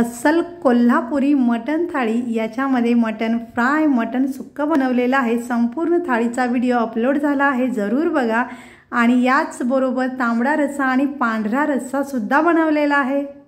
अस्सल कोल्हापुरी मटन थाळी याच्यामध्ये मटन फ्राय मटन सुक्कं बनवलेलं आहे संपूर्ण थाळीचा व्हिडिओ अपलोड झाला आहे जरूर बघा आणि याचबरोबर तांबडा रस्सा आणि पांढरा रस्सासुद्धा बनवलेला आहे